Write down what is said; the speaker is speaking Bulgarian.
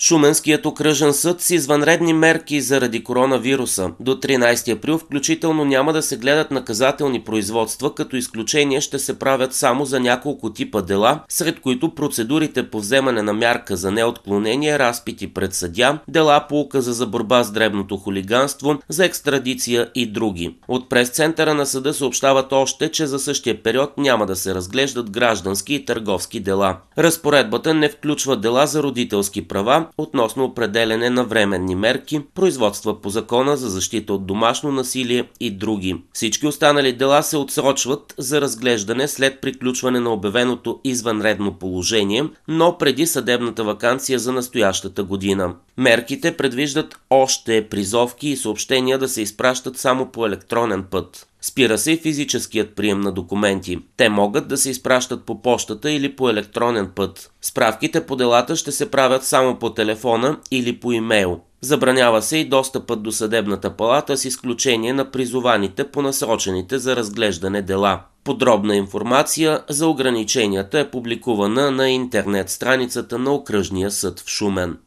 Шуменският окръжен съд с извънредни мерки заради коронавируса. До 13 април включително няма да се гледат наказателни производства, като изключение ще се правят само за няколко типа дела, сред които процедурите по вземане на мярка за неотклонение, разпити пред съдя, дела по указа за борба с дребното хулиганство, за екстрадиция и други. От пресцентъра на съда съобщават още, че за същия период няма да се разглеждат граждански и търговски дела. Разпоредбата не включва дела за родителски права, относно определене на временни мерки, производства по закона за защита от домашно насилие и други. Всички останали дела се отсрочват за разглеждане след приключване на обявеното извънредно положение, но преди съдебната вакансия за настоящата година. Мерките предвиждат още призовки и съобщения да се изпращат само по електронен път. Спира се и физическият прием на документи. Те могат да се изпращат по почтата или по електронен път. Справките по делата ще се правят само по телефона или по имейл. Забранява се и достъпът до съдебната палата с изключение на призованите по насрочените за разглеждане дела. Подробна информация за ограниченията е публикувана на интернет страницата на Окръжния съд в Шумен.